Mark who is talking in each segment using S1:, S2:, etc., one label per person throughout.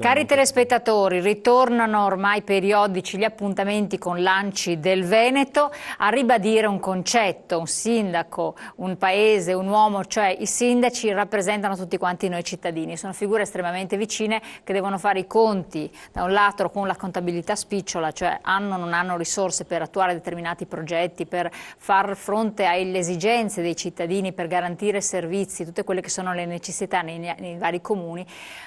S1: Cari
S2: telespettatori, ritornano ormai periodici gli appuntamenti con l'Anci del Veneto a ribadire un concetto, un sindaco, un paese, un uomo, cioè i sindaci rappresentano tutti quanti noi cittadini, sono figure estremamente vicine che devono fare i conti da un lato con la contabilità spicciola, cioè hanno o non hanno risorse per attuare determinati progetti, per far fronte alle esigenze dei cittadini, per garantire servizi, tutte quelle che sono le necessità nei, nei vari comuni,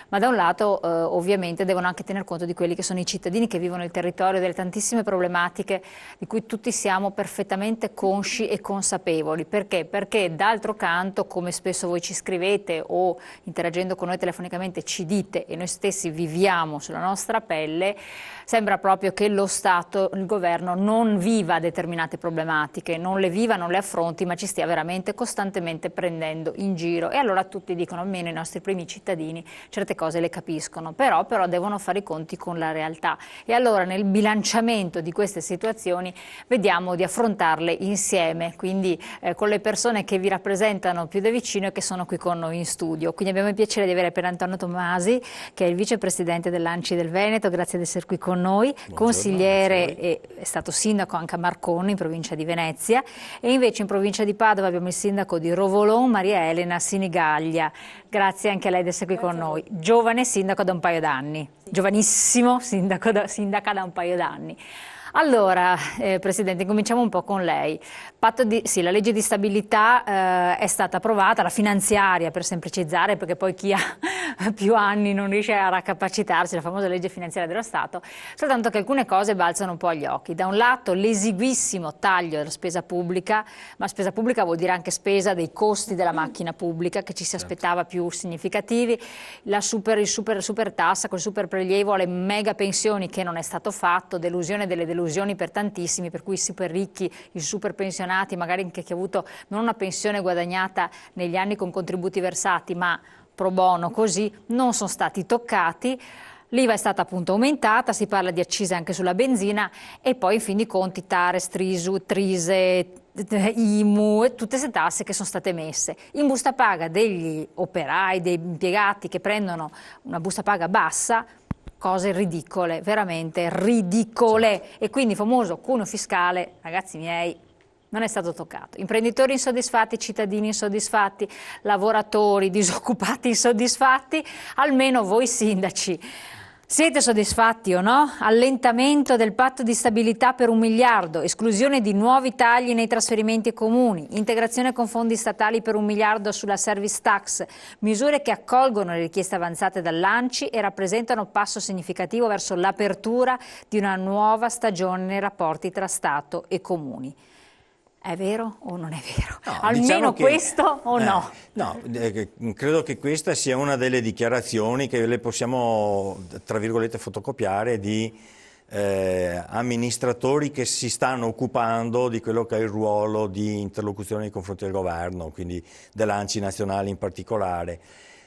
S2: ma da un lato eh, eh, ovviamente devono anche tener conto di quelli che sono i cittadini che vivono il territorio, delle tantissime problematiche di cui tutti siamo perfettamente consci e consapevoli. Perché? Perché d'altro canto, come spesso voi ci scrivete o interagendo con noi telefonicamente ci dite e noi stessi viviamo sulla nostra pelle, sembra proprio che lo Stato, il governo non viva determinate problematiche, non le viva, non le affronti, ma ci stia veramente costantemente prendendo in giro. E allora tutti dicono, almeno i nostri primi cittadini, certe cose le capiscono conoscono, però, però devono fare i conti con la realtà. E allora nel bilanciamento di queste situazioni vediamo di affrontarle insieme, quindi eh, con le persone che vi rappresentano più da vicino e che sono qui con noi in studio. Quindi abbiamo il piacere di avere per Antonio Tomasi, che è il vicepresidente dell'Anci del Veneto, grazie di essere qui con noi, Buongiorno, consigliere e è stato sindaco anche a Marconi in provincia di Venezia e invece in provincia di Padova abbiamo il sindaco di Rovolon, Maria Elena Sinigaglia. Grazie anche a lei di essere qui Grazie con noi. Giovane sindaco da un paio d'anni, giovanissimo sindaco da, sindaca da un paio d'anni. Allora, eh, Presidente, cominciamo un po' con lei. Di, sì, la legge di stabilità eh, è stata approvata, la finanziaria per semplicizzare, perché poi chi ha più anni non riesce a raccapacitarsi, la famosa legge finanziaria dello Stato, soltanto che alcune cose balzano un po' agli occhi. Da un lato l'esiguissimo taglio della spesa pubblica, ma spesa pubblica vuol dire anche spesa dei costi della macchina pubblica, che ci si certo. aspettava più significativi, la super, super, super tassa, col super prelievo alle mega pensioni che non è stato fatto, delusione delle delusioni delusioni per tantissimi, per cui i super ricchi, i super pensionati, magari anche chi ha avuto non una pensione guadagnata negli anni con contributi versati, ma pro bono così, non sono stati toccati. L'IVA è stata appunto aumentata, si parla di accise anche sulla benzina e poi in fin di conti Tares, Trisu, Trise, eh, IMU e tutte queste tasse che sono state messe in busta paga degli operai, degli impiegati che prendono una busta paga bassa cose ridicole, veramente ridicole. Certo. E quindi il famoso cuneo fiscale, ragazzi miei, non è stato toccato. Imprenditori insoddisfatti, cittadini insoddisfatti, lavoratori disoccupati insoddisfatti, almeno voi sindaci siete soddisfatti o no? Allentamento del patto di stabilità per un miliardo, esclusione di nuovi tagli nei trasferimenti comuni, integrazione con fondi statali per un miliardo sulla service tax, misure che accolgono le richieste avanzate dall'ANCI e rappresentano un passo significativo verso l'apertura di una nuova stagione nei rapporti tra Stato e comuni. È vero o non è vero? No, Almeno diciamo che, questo o eh, no? No,
S1: eh, credo che questa sia una delle dichiarazioni che le possiamo, tra virgolette, fotocopiare di eh, amministratori che si stanno occupando di quello che è il ruolo di interlocuzione nei confronti del governo, quindi dell'ANCI nazionale in particolare.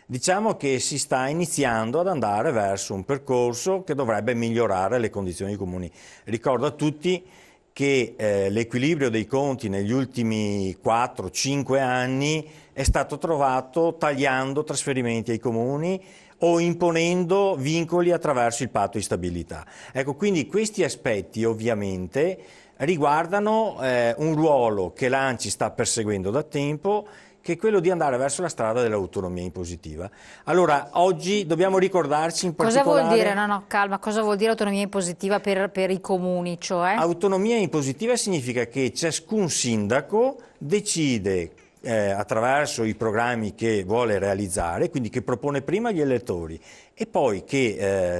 S1: Diciamo che si sta iniziando ad andare verso un percorso che dovrebbe migliorare le condizioni comuni. Ricordo a tutti che eh, l'equilibrio dei conti negli ultimi 4-5 anni è stato trovato tagliando trasferimenti ai comuni o imponendo vincoli attraverso il patto di stabilità. Ecco, quindi questi aspetti ovviamente riguardano eh, un ruolo che l'ANCI sta perseguendo da tempo che è quello di andare verso la strada dell'autonomia impositiva. Allora, oggi dobbiamo ricordarci in particolare... Cosa vuol dire, no,
S2: no, calma, cosa vuol dire autonomia impositiva per, per i comuni, cioè?
S1: Autonomia impositiva significa che ciascun sindaco decide eh, attraverso i programmi che vuole realizzare, quindi che propone prima agli elettori e poi che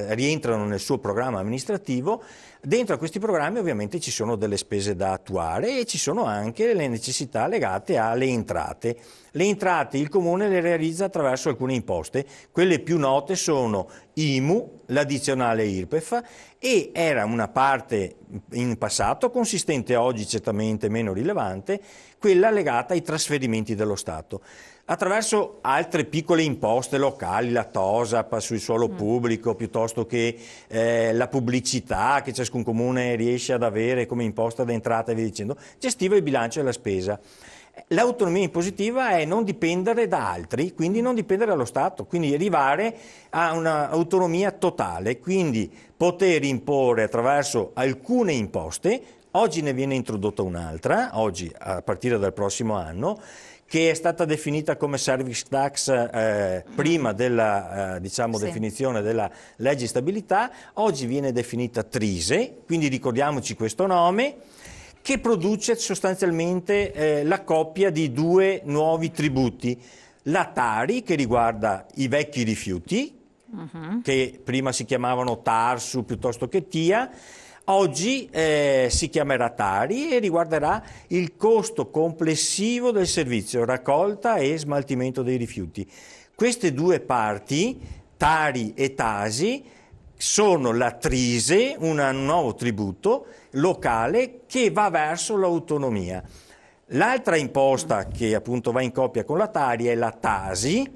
S1: eh, rientrano nel suo programma amministrativo, Dentro a questi programmi ovviamente ci sono delle spese da attuare e ci sono anche le necessità legate alle entrate. Le entrate il Comune le realizza attraverso alcune imposte, quelle più note sono IMU, l'addizionale IRPEF e era una parte in passato consistente oggi certamente meno rilevante, quella legata ai trasferimenti dello Stato. Attraverso altre piccole imposte locali, la TOSAP sul suolo mm. pubblico, piuttosto che eh, la pubblicità che ciascun comune riesce ad avere come imposta d'entrata e via dicendo, gestiva il bilancio e la spesa. L'autonomia impositiva è non dipendere da altri, quindi non dipendere dallo Stato, quindi arrivare a un'autonomia totale, quindi poter imporre attraverso alcune imposte, oggi ne viene introdotta un'altra, oggi a partire dal prossimo anno, che è stata definita come service tax eh, prima della eh, diciamo, sì. definizione della legge di stabilità, oggi viene definita Trise, quindi ricordiamoci questo nome che produce sostanzialmente eh, la coppia di due nuovi tributi. La Tari, che riguarda i vecchi rifiuti, uh-huh. che prima si chiamavano Tarsu piuttosto che TIA, oggi eh, si chiamerà Tari e riguarderà il costo complessivo del servizio, raccolta e smaltimento dei rifiuti. Queste due parti, Tari e Tasi, sono la Trise, un nuovo tributo locale che va verso l'autonomia. L'altra imposta che appunto va in coppia con la Tari è la Tasi,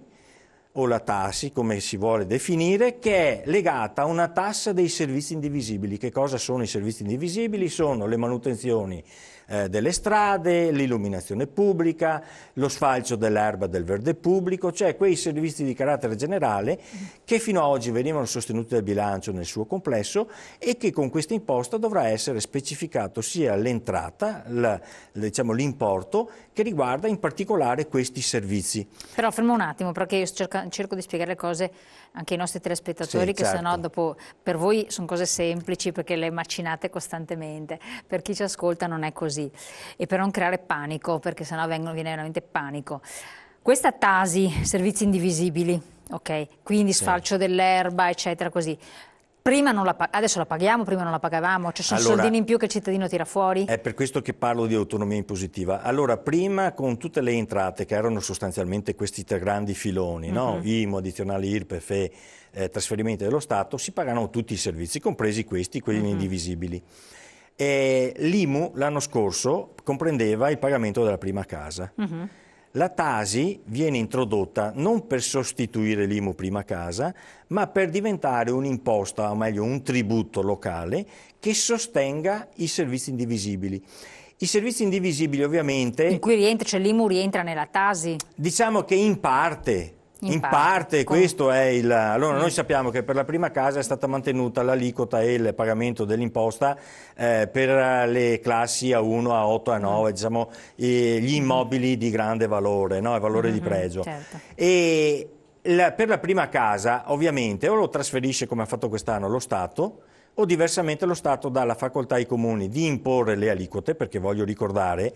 S1: o la TASI, come si vuole definire, che è legata a una tassa dei servizi indivisibili. Che cosa sono i servizi indivisibili? Sono le manutenzioni eh, delle strade, l'illuminazione pubblica, lo sfalcio dell'erba del verde pubblico, cioè quei servizi di carattere generale che fino ad oggi venivano sostenuti dal bilancio nel suo complesso e che con questa imposta dovrà essere specificato sia l'entrata, diciamo, l'importo diciamo, che riguarda in particolare questi servizi.
S2: Però fermo un attimo perché io cerca, cerco di spiegare le cose anche ai nostri telespettatori sì, che certo. sennò dopo per voi sono cose semplici perché le macinate costantemente, per chi ci ascolta non è così così e per non creare panico, perché sennò vengono, viene veramente panico. Questa tasi, servizi indivisibili, ok? Quindi sfalcio sì. dell'erba, eccetera, così. Prima non la, adesso la paghiamo, prima non la pagavamo, cioè sono allora, soldini in più che il cittadino tira fuori?
S1: È per questo che parlo di autonomia impositiva. Allora, prima con tutte le entrate che erano sostanzialmente questi tre grandi filoni, uh -huh. no? Mhm. IMO, addizionali IRPEF e eh, trasferimenti dello Stato, si pagavano tutti i servizi, compresi questi, quelli uh mhm. -huh. indivisibili. Eh, L'IMU l'anno scorso comprendeva il pagamento della prima casa. Uh-huh. La Tasi viene introdotta non per sostituire l'IMU prima casa, ma per diventare un'imposta, o meglio un tributo locale, che sostenga i servizi indivisibili. I servizi indivisibili ovviamente... In
S2: cui rientra, cioè l'IMU rientra nella Tasi?
S1: Diciamo che in parte, in, in parte, parte questo è il... Allora mm. noi sappiamo che per la prima casa è stata mantenuta l'aliquota e il pagamento dell'imposta eh, per le classi A1, A8, A9, mm. diciamo eh, gli mm-hmm. immobili di grande valore, no? valore mm -hmm, di mm-hmm. pregio. Certo. E la, per la prima casa ovviamente o lo trasferisce come ha fatto quest'anno lo Stato o diversamente lo Stato dà la facoltà ai comuni di imporre le aliquote, perché voglio ricordare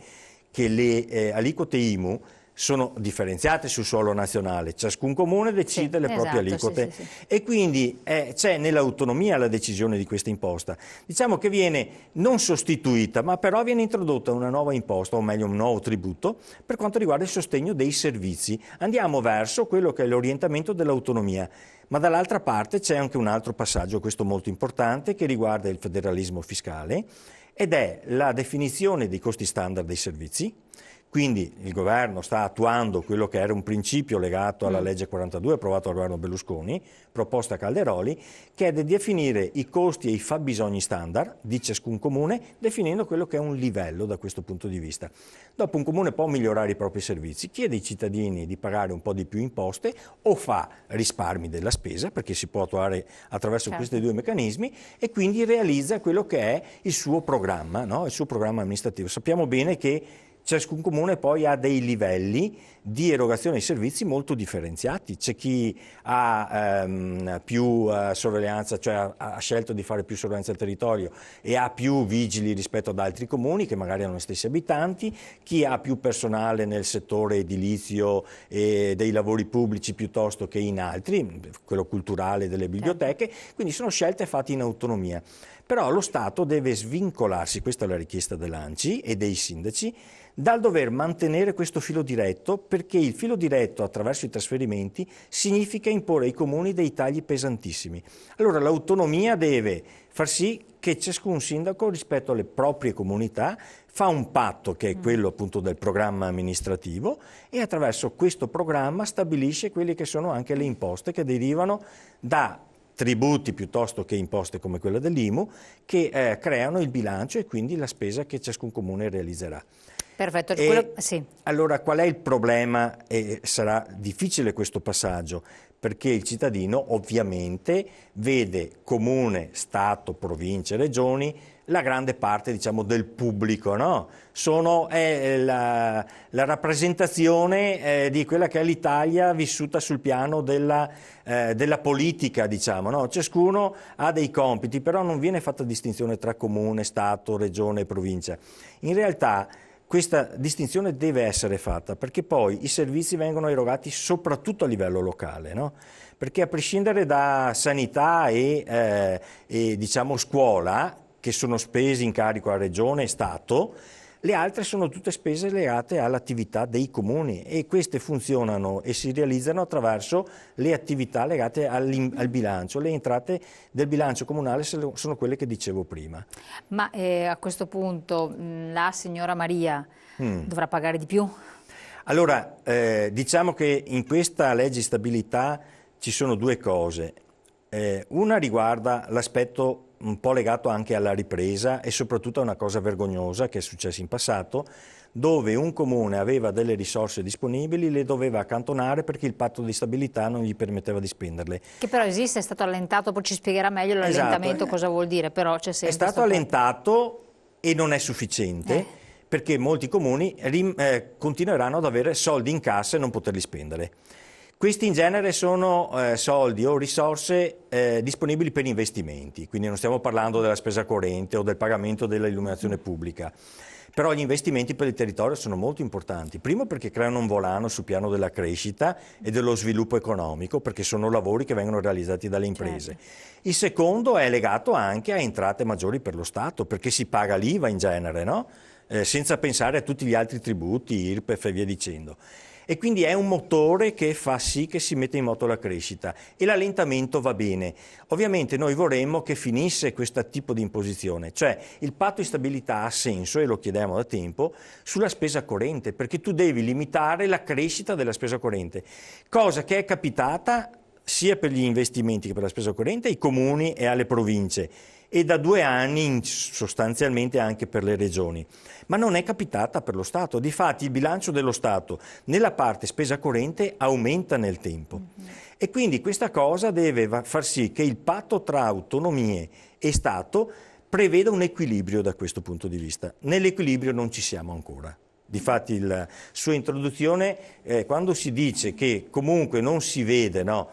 S1: che le eh, aliquote IMU sono differenziate sul suolo nazionale, ciascun comune decide esatto, sì, le esatto, proprie aliquote sì, sì, e quindi eh, c'è nell'autonomia la decisione di questa imposta. Diciamo che viene non sostituita, ma però viene introdotta una nuova imposta, o meglio un nuovo tributo, per quanto riguarda il sostegno dei servizi. Andiamo verso quello che è l'orientamento dell'autonomia. Ma dall'altra parte c'è anche un altro passaggio, questo molto importante, che riguarda il federalismo fiscale ed è la definizione dei costi standard dei servizi, quindi il governo sta attuando quello che era un principio legato alla mm. legge 42 approvato dal governo Berlusconi, proposta Calderoli, che è di definire i costi e i fabbisogni standard di ciascun comune, definendo quello che è un livello da questo punto di vista. Dopo un comune può migliorare i propri servizi, chiede ai cittadini di pagare un po' di più imposte o fa risparmi della spesa, perché si può attuare attraverso certo. questi due meccanismi, e quindi realizza quello che è il suo programma, no? il suo programma amministrativo. Sappiamo bene che Ciascun comune poi ha dei livelli di erogazione di servizi molto differenziati. C'è chi ha ehm, più eh, sorveglianza, cioè ha, ha, scelto di fare più sorveglianza al territorio e ha più vigili rispetto ad altri comuni che magari hanno gli stessi abitanti, chi ha più personale nel settore edilizio e dei lavori pubblici piuttosto che in altri, quello culturale delle certo. biblioteche, quindi sono scelte fatte in autonomia. Però lo Stato deve svincolarsi, questa è la richiesta dell'ANCI e dei sindaci, dal dover mantenere questo filo diretto perché il filo diretto attraverso i trasferimenti significa imporre ai comuni dei tagli pesantissimi. Allora l'autonomia deve far sì che ciascun sindaco rispetto alle proprie comunità fa un patto che è mm. quello appunto del programma amministrativo e attraverso questo programma stabilisce quelle che sono anche le imposte che derivano da tributi piuttosto che imposte come quella dell'IMU che eh, creano il bilancio e quindi la spesa che ciascun comune realizzerà.
S2: Perfetto. Quello... Sì.
S1: Allora qual è il problema? Eh, sarà difficile questo passaggio perché il cittadino ovviamente vede comune, Stato, province, regioni la grande parte diciamo, del pubblico, no? sono eh, la, la, rappresentazione eh, di quella che è l'Italia vissuta sul piano della, eh, della politica. Diciamo, no? Ciascuno ha dei compiti, però non viene fatta distinzione tra comune, Stato, regione e provincia. In realtà questa distinzione deve essere fatta perché poi i servizi vengono erogati soprattutto a livello locale, no? perché a prescindere da sanità e, eh, e diciamo scuola, che sono spesi in carico a regione e Stato, le altre sono tutte spese legate all'attività dei comuni e queste funzionano e si realizzano attraverso le attività legate al bilancio. Le entrate del bilancio comunale sono quelle che dicevo prima.
S2: Ma eh, a questo punto mm, la signora Maria mm. dovrà pagare di più?
S1: Allora, eh, diciamo che in questa legge di stabilità ci sono due cose. Eh, una riguarda l'aspetto un po' legato anche alla ripresa e soprattutto a una cosa vergognosa che è successa in passato, dove un comune aveva delle risorse disponibili, le doveva accantonare perché il patto di stabilità non gli permetteva di spenderle.
S2: Che però esiste, è stato allentato, poi ci spiegherà meglio esatto. l'allentamento esatto. cosa vuol dire, però c'è sempre... È stato
S1: allentato e non è sufficiente. Eh. perché molti comuni eh, continueranno ad avere soldi in cassa e non poterli spendere. Questi in genere sono eh, soldi o risorse eh, disponibili per investimenti, quindi non stiamo parlando della spesa corrente o del pagamento dell'illuminazione pubblica. Però gli investimenti per il territorio sono molto importanti, primo perché creano un volano sul piano della crescita e dello sviluppo economico, perché sono lavori che vengono realizzati dalle imprese. Certo. Il secondo è legato anche a entrate maggiori per lo Stato, perché si paga l'IVA in genere, no? eh, senza pensare a tutti gli altri tributi, IRPEF e via dicendo e quindi è un motore che fa sì che si metta in moto la crescita e l'allentamento va bene. Ovviamente noi vorremmo che finisse questo tipo di imposizione, cioè il patto di stabilità ha senso, e lo chiediamo da tempo, sulla spesa corrente, perché tu devi limitare la crescita della spesa corrente, cosa che è capitata sia per gli investimenti che per la spesa corrente ai comuni e alle province e da due anni sostanzialmente anche per le regioni. Ma non è capitata per lo Stato. Difatti il bilancio dello Stato nella parte spesa corrente aumenta nel tempo. Mm-hmm. E quindi questa cosa deve far sì che il patto tra autonomie e Stato preveda un equilibrio da questo punto di vista. Nell'equilibrio non ci siamo ancora. Difatti la sua introduzione, eh, quando si dice che comunque non si vede no,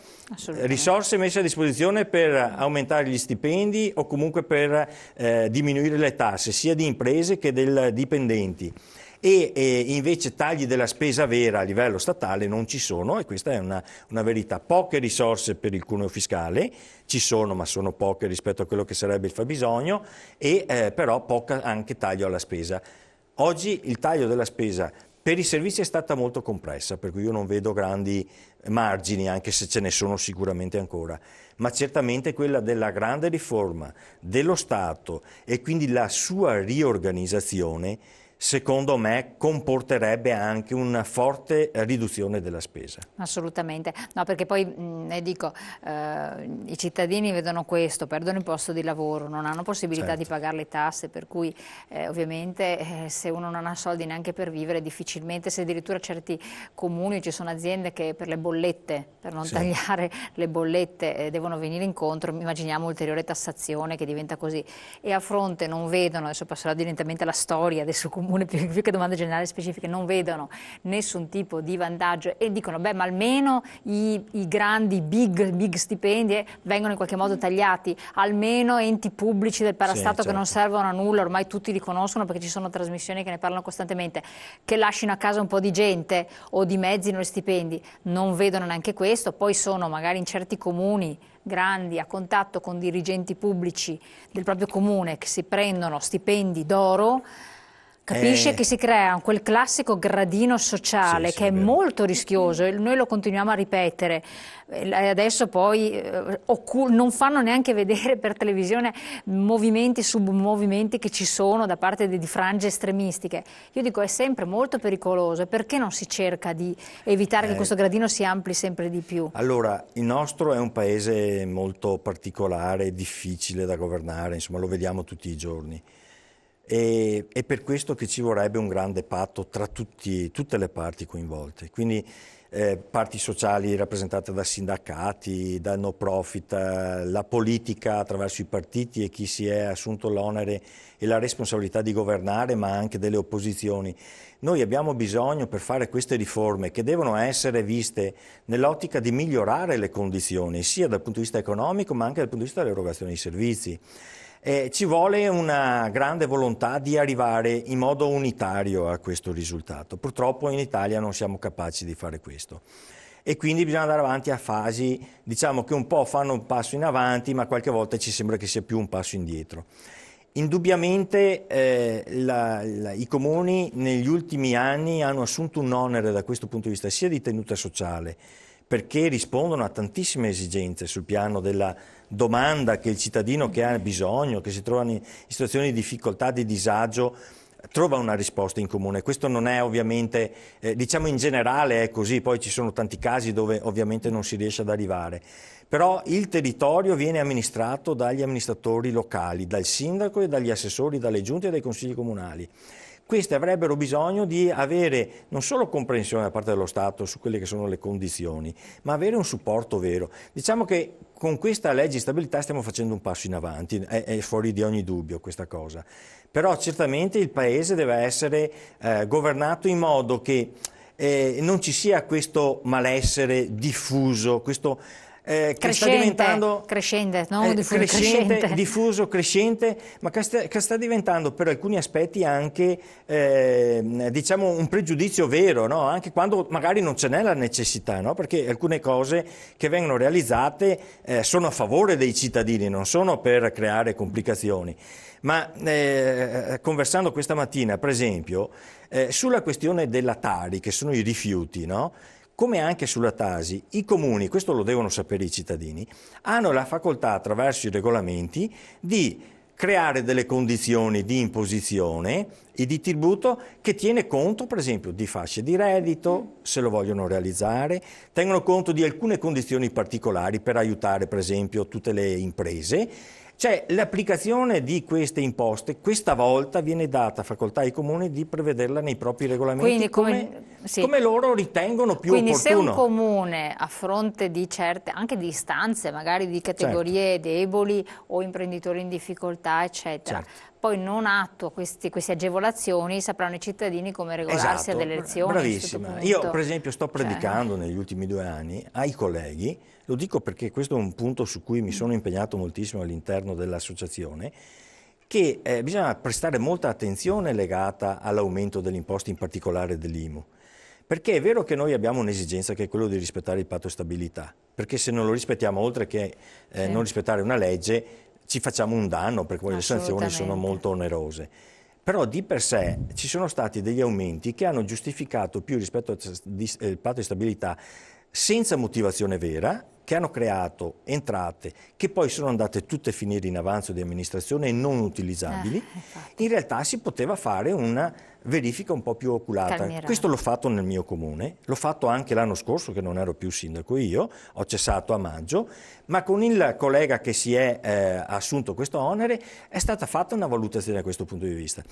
S1: risorse messe a disposizione per aumentare gli stipendi o comunque per eh, diminuire le tasse sia di imprese che dei dipendenti e, e, invece tagli della spesa vera a livello statale non ci sono e questa è una, una verità. Poche risorse per il cuneo fiscale, ci sono ma sono poche rispetto a quello che sarebbe il fabbisogno e eh, però poca anche taglio alla spesa. Oggi il taglio della spesa per i servizi è stata molto compressa, per cui io non vedo grandi margini, anche se ce ne sono sicuramente ancora, ma certamente quella della grande riforma dello Stato e quindi la sua riorganizzazione secondo me comporterebbe anche una forte riduzione della spesa.
S2: Assolutamente, no, perché poi mh, eh, dico, eh, i cittadini vedono questo, perdono il posto di lavoro, non hanno possibilità certo. di pagare le tasse, per cui eh, ovviamente eh, se uno non ha soldi neanche per vivere, difficilmente, se addirittura certi comuni ci sono aziende che per le bollette, per non sì. tagliare le bollette, eh, devono venire incontro, immaginiamo ulteriore tassazione che diventa così e a fronte non vedono, adesso passerò direttamente alla storia adesso comune comune, più, più che domande generali specifiche, non vedono nessun tipo di vantaggio e dicono, beh, ma almeno i, i grandi, big, big stipendi eh, vengono in qualche modo mm. tagliati, almeno enti pubblici del parastato sì, certo. che non certo. servono a nulla, ormai tutti li conoscono perché ci sono trasmissioni che ne parlano costantemente, che lasciano a casa un po' di gente o dimezzino gli stipendi, non vedono neanche questo, poi sono magari in certi comuni grandi a contatto con dirigenti pubblici del proprio comune che si prendono stipendi d'oro Capisce eh... che si crea quel classico gradino sociale sì, che sì, è vero. molto rischioso e noi lo continuiamo a ripetere. Adesso poi eh, non fanno neanche vedere per televisione movimenti, submovimenti che ci sono da parte di, di frange estremistiche. Io dico è sempre molto pericoloso. Perché non si cerca di evitare eh... che questo gradino si ampli sempre di più?
S1: Allora, il nostro è un paese molto particolare, difficile da governare, insomma lo vediamo tutti i giorni e, è per questo che ci vorrebbe un grande patto tra tutti, tutte le parti coinvolte. Quindi eh, parti sociali rappresentate da sindacati, da no profit, eh, la politica attraverso i partiti e chi si è assunto l'onere e la responsabilità di governare, ma anche delle opposizioni. Noi abbiamo bisogno per fare queste riforme che devono essere viste nell'ottica di migliorare le condizioni, sia dal punto di vista economico, ma anche dal punto di vista dell'erogazione dei servizi. Eh, ci vuole una grande volontà di arrivare in modo unitario a questo risultato. Purtroppo in Italia non siamo capaci di fare questo. E quindi bisogna andare avanti a fasi, diciamo che un po' fanno un passo in avanti, ma qualche volta ci sembra che sia più un passo indietro. Indubbiamente eh, la, la, i comuni negli ultimi anni hanno assunto un onere da questo punto di vista, sia di tenuta sociale perché rispondono a tantissime esigenze sul piano della domanda che il cittadino che ha bisogno, che si trova in situazioni di difficoltà, di disagio, trova una risposta in comune. Questo non è ovviamente, eh, diciamo in generale è così, poi ci sono tanti casi dove ovviamente non si riesce ad arrivare. Però il territorio viene amministrato dagli amministratori locali, dal sindaco e dagli assessori, dalle giunte e dai consigli comunali queste avrebbero bisogno di avere non solo comprensione da parte dello Stato su quelle che sono le condizioni, ma avere un supporto vero. Diciamo che con questa legge di stabilità stiamo facendo un passo in avanti, è, è fuori di ogni dubbio questa cosa. Però certamente il Paese deve essere eh, governato in modo che eh, non ci sia questo malessere diffuso, questo eh, che sta diventando
S2: crescente, no? eh, diffuso, crescente, crescente.
S1: diffuso, crescente, ma che sta, che sta, diventando per alcuni aspetti anche eh, diciamo un pregiudizio vero, no? anche quando magari non ce n'è la necessità, no? perché alcune cose che vengono realizzate eh, sono a favore dei cittadini, non sono per creare complicazioni. Ma eh, conversando questa mattina, per esempio, eh, sulla questione della Tari, che sono i rifiuti, no? come anche sulla Tasi, i comuni, questo lo devono sapere i cittadini, hanno la facoltà attraverso i regolamenti di creare delle condizioni di imposizione e di tributo che tiene conto per esempio di fasce di reddito, se lo vogliono realizzare, tengono conto di alcune condizioni particolari per aiutare per esempio tutte le imprese cioè l'applicazione di queste imposte questa volta viene data facoltà ai comuni di prevederla nei propri regolamenti Quindi, come, come, sì. come loro ritengono più Quindi opportuno. Quindi se un
S2: comune a fronte di certe, anche di istanze magari di categorie certo. deboli o imprenditori in difficoltà eccetera, certo poi non attua questi, queste agevolazioni sapranno i cittadini come regolarsi esatto, delle elezioni. Bravissima. Io per esempio
S1: sto cioè. predicando cioè. negli ultimi due anni ai colleghi, lo dico perché questo è un punto su cui mi sono impegnato moltissimo all'interno dell'associazione, che eh, bisogna prestare molta attenzione legata all'aumento delle imposte, in particolare dell'IMU. Perché è vero che noi abbiamo un'esigenza che è quella di rispettare il patto stabilità, perché se non lo rispettiamo, oltre che eh, sì. non rispettare una legge, ci facciamo un danno perché le sanzioni sono molto onerose. Però di per sé ci sono stati degli aumenti che hanno giustificato più rispetto al eh, patto di stabilità senza motivazione vera che hanno creato entrate che poi sono andate tutte a finire in avanzo di amministrazione e non utilizzabili, eh, in realtà si poteva fare una verifica un po' più oculata. Calmierà. Questo l'ho fatto nel mio comune, l'ho fatto anche l'anno scorso che non ero più sindaco io, ho cessato a maggio, ma con il collega che si è eh, assunto questo onere è stata fatta una valutazione da questo punto di vista.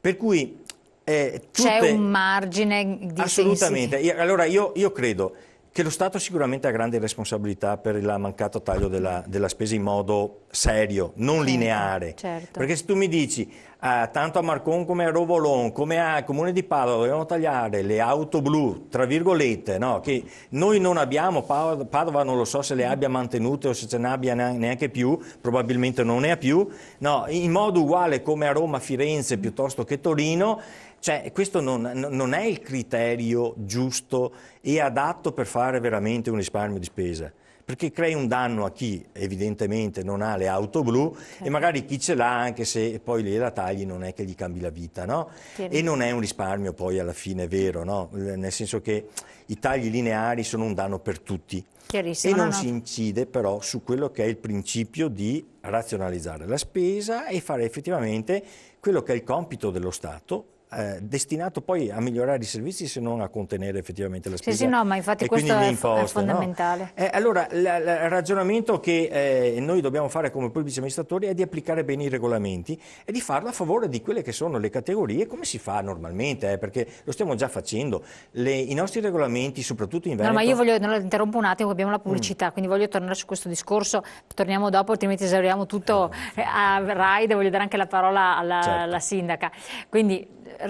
S1: Per cui eh, C'è un
S2: margine di Assolutamente. Io,
S1: allora io, io credo che lo Stato sicuramente ha grandi responsabilità per il mancato taglio della, della spesa in modo serio, non certo, lineare. Certo. Perché se tu mi dici, ah, tanto a Marcon come a Rovolon, come a Comune di Padova, dobbiamo tagliare le auto blu, tra virgolette, no? che noi non abbiamo, Padova non lo so se le abbia mantenute o se ce ne abbia neanche più, probabilmente non ne ha più, no? in modo uguale come a Roma, Firenze piuttosto che Torino, cioè, questo non, non, è il criterio giusto e adatto per fare veramente un risparmio di spesa. Perché crei un danno a chi evidentemente non ha le auto blu certo. e magari chi ce l'ha anche se poi le la tagli non è che gli cambi la vita, no? Chiaro. E non è un risparmio poi alla fine vero, no? Nel senso che i tagli lineari sono un danno per tutti.
S2: E non no. si
S1: incide però su quello che è il principio di razionalizzare la spesa e fare effettivamente quello che è il compito dello Stato eh, destinato poi a migliorare i servizi se non a contenere effettivamente la spesa. Sì, sì, no, ma infatti questo è, imposte, è, fondamentale. No? Eh, allora, il ragionamento che eh, noi dobbiamo fare come pubblici amministratori è di applicare bene i regolamenti e di farlo a favore di quelle che sono le categorie come si fa normalmente, eh, perché lo stiamo già facendo. Le, I nostri regolamenti, soprattutto in Veneto... No, ma io
S2: voglio, no, interrompo un attimo, abbiamo la mm. pubblicità, mm. quindi voglio tornare su questo discorso, torniamo dopo, altrimenti esauriamo tutto certo. a RAI, voglio dare anche la parola alla, certo. alla sindaca. Quindi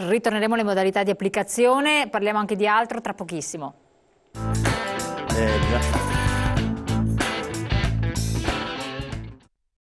S2: ritorneremo alle modalità di applicazione, parliamo anche di altro tra pochissimo.
S1: Eh,